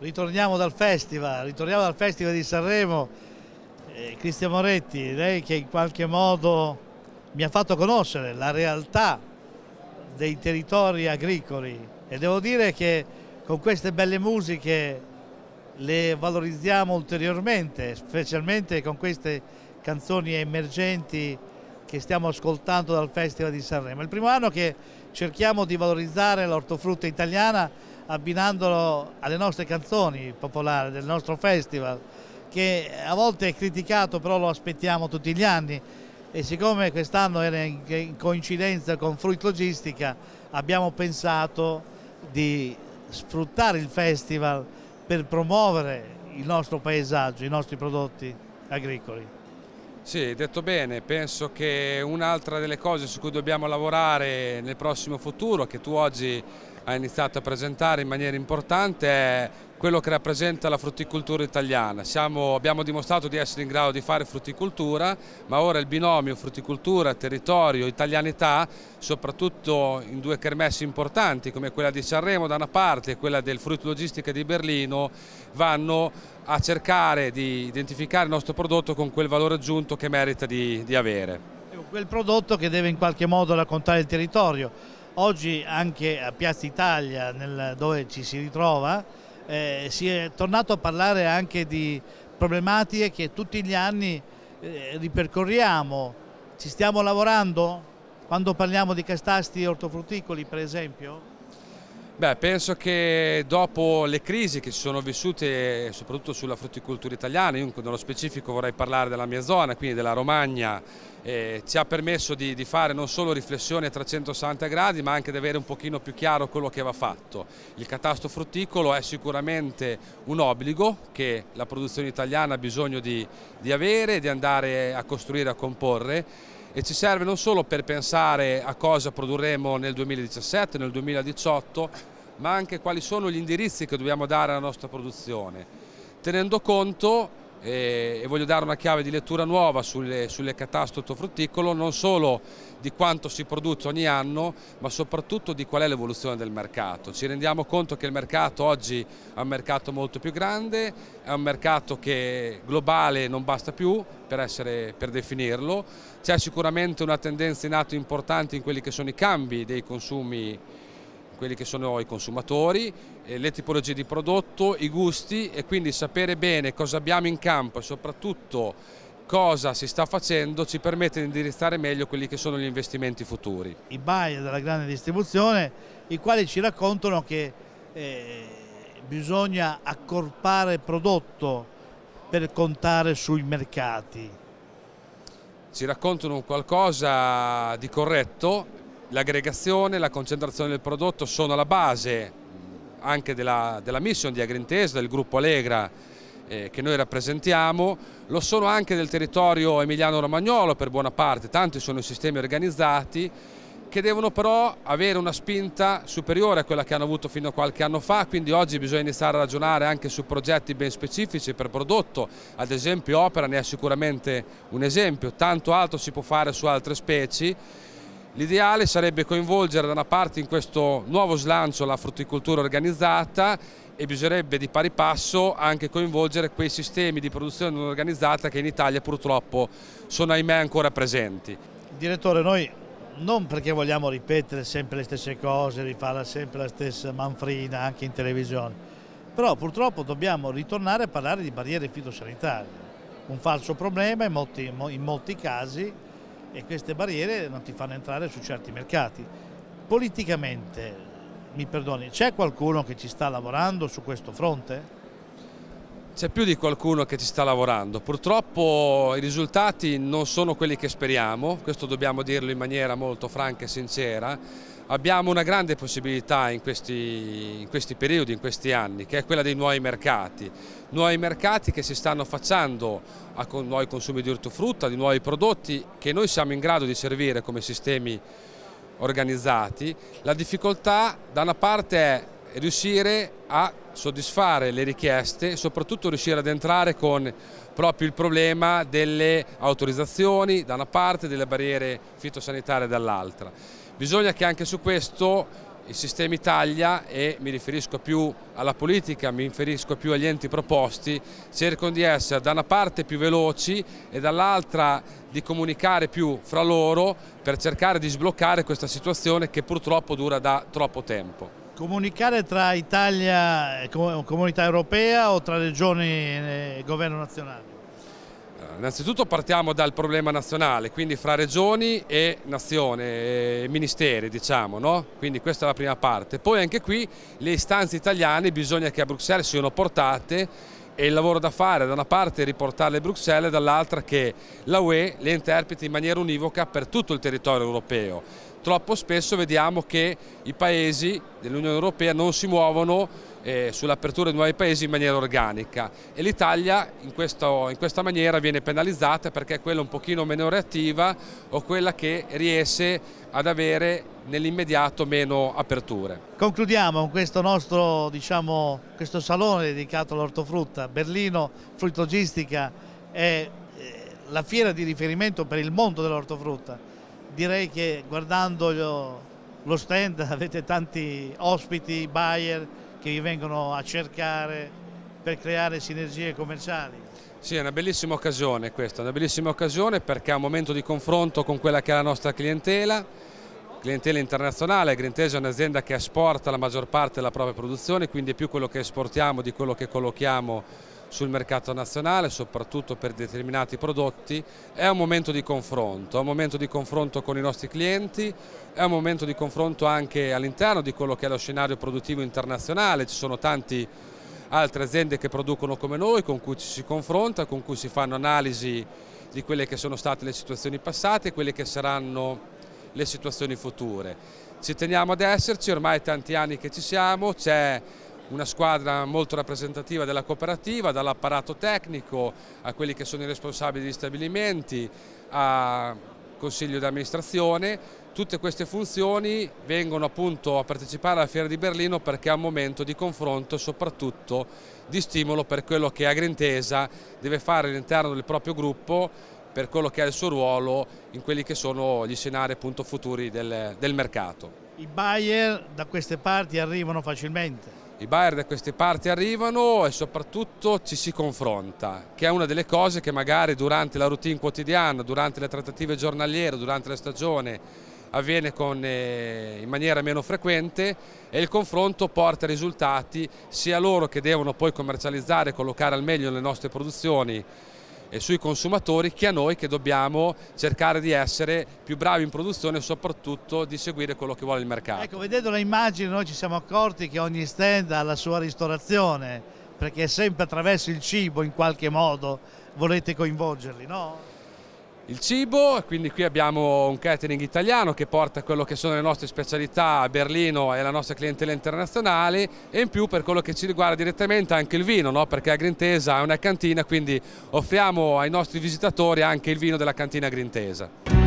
ritorniamo dal festival, ritorniamo dal festival di Sanremo. Eh, Cristian Moretti, lei che in qualche modo mi ha fatto conoscere la realtà dei territori agricoli e devo dire che con queste belle musiche le valorizziamo ulteriormente, specialmente con queste canzoni emergenti che stiamo ascoltando dal Festival di Sanremo. È il primo anno che cerchiamo di valorizzare l'ortofrutta italiana abbinandolo alle nostre canzoni popolari, del nostro festival, che a volte è criticato, però lo aspettiamo tutti gli anni e siccome quest'anno era in coincidenza con Fruit Logistica, abbiamo pensato di sfruttare il festival per promuovere il nostro paesaggio, i nostri prodotti agricoli. Sì, detto bene, penso che un'altra delle cose su cui dobbiamo lavorare nel prossimo futuro, che tu oggi ha iniziato a presentare in maniera importante è quello che rappresenta la frutticoltura italiana. Siamo, abbiamo dimostrato di essere in grado di fare frutticoltura, ma ora il binomio frutticoltura, territorio, italianità, soprattutto in due kermesse importanti come quella di Sanremo da una parte e quella del Fruit Logistica di Berlino, vanno a cercare di identificare il nostro prodotto con quel valore aggiunto che merita di, di avere. Quel prodotto che deve in qualche modo raccontare il territorio Oggi anche a Piazza Italia, nel, dove ci si ritrova, eh, si è tornato a parlare anche di problematiche che tutti gli anni eh, ripercorriamo. Ci stiamo lavorando? Quando parliamo di castasti ortofrutticoli, per esempio? Beh, penso che dopo le crisi che si sono vissute eh, soprattutto sulla frutticoltura italiana, io nello specifico vorrei parlare della mia zona, quindi della Romagna, eh, ci ha permesso di, di, fare non solo riflessioni a 360 gradi ma anche di avere un pochino più chiaro quello che va fatto. Il catasto frutticolo è sicuramente un obbligo che la produzione italiana ha bisogno di, di avere, di andare a costruire, a comporre e ci serve non solo per pensare a cosa produrremo nel 2017, nel 2018, ma anche quali sono gli indirizzi che dobbiamo dare alla nostra produzione, tenendo conto eh, e, voglio dare una chiave di lettura nuova sulle, sulle catastrofe frutticolo, non solo di quanto si produce ogni anno, ma soprattutto di qual è l'evoluzione del mercato. Ci rendiamo conto che il mercato oggi è un mercato molto più grande, è un mercato che globale non basta più per, essere, per definirlo, c'è sicuramente una tendenza in atto importante in quelli che sono i cambi dei consumi quelli che sono i consumatori, eh, le tipologie di prodotto, i gusti e quindi sapere bene cosa abbiamo in campo e soprattutto cosa si sta facendo ci permette di indirizzare meglio quelli che sono gli investimenti futuri. I buyer della grande distribuzione, i quali ci raccontano che eh, bisogna accorpare prodotto per contare sui mercati ci raccontano qualcosa di corretto L'aggregazione, la concentrazione del prodotto sono la base mm, anche della, della mission di Agrintes, del gruppo Allegra eh, che noi rappresentiamo, lo sono anche del territorio emiliano-romagnolo per buona parte, tanti sono i sistemi organizzati che devono però avere una spinta superiore a quella che hanno avuto fino a qualche anno fa, quindi oggi bisogna iniziare a ragionare anche su progetti ben specifici per prodotto, ad esempio Opera ne è sicuramente un esempio, tanto altro si può fare su altre specie L'ideale sarebbe coinvolgere da una parte in questo nuovo slancio la frutticoltura organizzata e bisognerebbe di pari passo anche coinvolgere quei sistemi di produzione non organizzata che in Italia purtroppo sono ahimè ancora presenti. Direttore, noi non perché vogliamo ripetere sempre le stesse cose, rifare sempre la stessa manfrina anche in televisione, però purtroppo dobbiamo ritornare a parlare di barriere fitosanitarie, un falso problema in molti, in molti casi e queste barriere non ti fanno entrare su certi mercati. Politicamente, mi perdoni, c'è qualcuno che ci sta lavorando su questo fronte? C'è più di qualcuno che ci sta lavorando, purtroppo i risultati non sono quelli che speriamo, questo dobbiamo dirlo in maniera molto franca e sincera, abbiamo una grande possibilità in questi, in questi, periodi, in questi anni, che è quella dei nuovi mercati. Nuovi mercati che si stanno facendo a con nuovi consumi di ortofrutta, di nuovi prodotti che noi siamo in grado di servire come sistemi organizzati. La difficoltà da una parte è riuscire a soddisfare le richieste e soprattutto riuscire ad entrare con proprio il problema delle autorizzazioni da una parte delle barriere fitosanitarie dall'altra. Bisogna che anche su questo il sistema Italia e mi riferisco più alla politica, mi riferisco più agli enti proposti, cercano di essere da una parte più veloci e dall'altra di comunicare più fra loro per cercare di sbloccare questa situazione che purtroppo dura da troppo tempo. Comunicare tra Italia, e eh, Comunità Europea o tra regioni e eh, governo nazionale? Eh, innanzitutto partiamo dal problema nazionale, quindi fra regioni e nazione, e ministeri diciamo, no? quindi questa è la prima parte. Poi anche qui le istanze italiane bisogna che a Bruxelles siano portate e il lavoro da fare da una parte è riportarle a Bruxelles, e dall'altra che la UE le interpreti in maniera univoca per tutto il territorio europeo troppo spesso vediamo che i paesi dell'Unione Europea non si muovono eh, sull'apertura di nuovi paesi in maniera organica e l'Italia in, in, questa maniera viene penalizzata perché è quella un pochino meno reattiva o quella che riesce ad avere nell'immediato meno aperture. Concludiamo con questo nostro diciamo, questo salone dedicato all'ortofrutta, Berlino Fruttogistica è eh, la fiera di riferimento per il mondo dell'ortofrutta direi che guardando lo stand avete tanti ospiti, buyer che vi vengono a cercare per creare sinergie commerciali. Sì, è una bellissima occasione questa, una bellissima occasione perché è un momento di confronto con quella che è la nostra clientela, clientela internazionale, Grintesa è un'azienda che esporta la maggior parte della propria produzione, quindi è più quello che esportiamo di quello che collochiamo sul mercato nazionale, soprattutto per determinati prodotti, è un momento di confronto, è un momento di confronto con i nostri clienti, è un momento di confronto anche all'interno di quello che è lo scenario produttivo internazionale, ci sono tante altre aziende che producono come noi, con cui ci si confronta, con cui si fanno analisi di quelle che sono state le situazioni passate e quelle che saranno le situazioni future. Ci teniamo ad esserci, ormai tanti anni che ci siamo, c'è una squadra molto rappresentativa della cooperativa, dall'apparato tecnico a quelli che sono i responsabili di stabilimenti, a consiglio di amministrazione, tutte queste funzioni vengono appunto a partecipare alla Fiera di Berlino perché è un momento di confronto e soprattutto di stimolo per quello che Agrintesa deve fare all'interno del proprio gruppo per quello che è il suo ruolo in quelli che sono gli scenari appunto futuri del, del mercato. I buyer da queste parti arrivano facilmente? i buyer da queste parti arrivano e soprattutto ci si confronta, che è una delle cose che magari durante la routine quotidiana, durante le trattative giornaliere, durante la stagione avviene con, eh, in maniera meno frequente e il confronto porta risultati sia loro che devono poi commercializzare e collocare al meglio le nostre produzioni e sui consumatori che a noi che dobbiamo cercare di essere più bravi in produzione e soprattutto di seguire quello che vuole il mercato. Ecco, vedendo le immagini noi ci siamo accorti che ogni stand ha la sua ristorazione perché è sempre attraverso il cibo in qualche modo volete coinvolgerli, no? il cibo, quindi qui abbiamo un catering italiano che porta quello che sono le nostre specialità a Berlino e la nostra clientela internazionale e in più per quello che ci riguarda direttamente anche il vino, no? perché a Grintesa è una cantina, quindi offriamo ai nostri visitatori anche il vino della cantina Grintesa.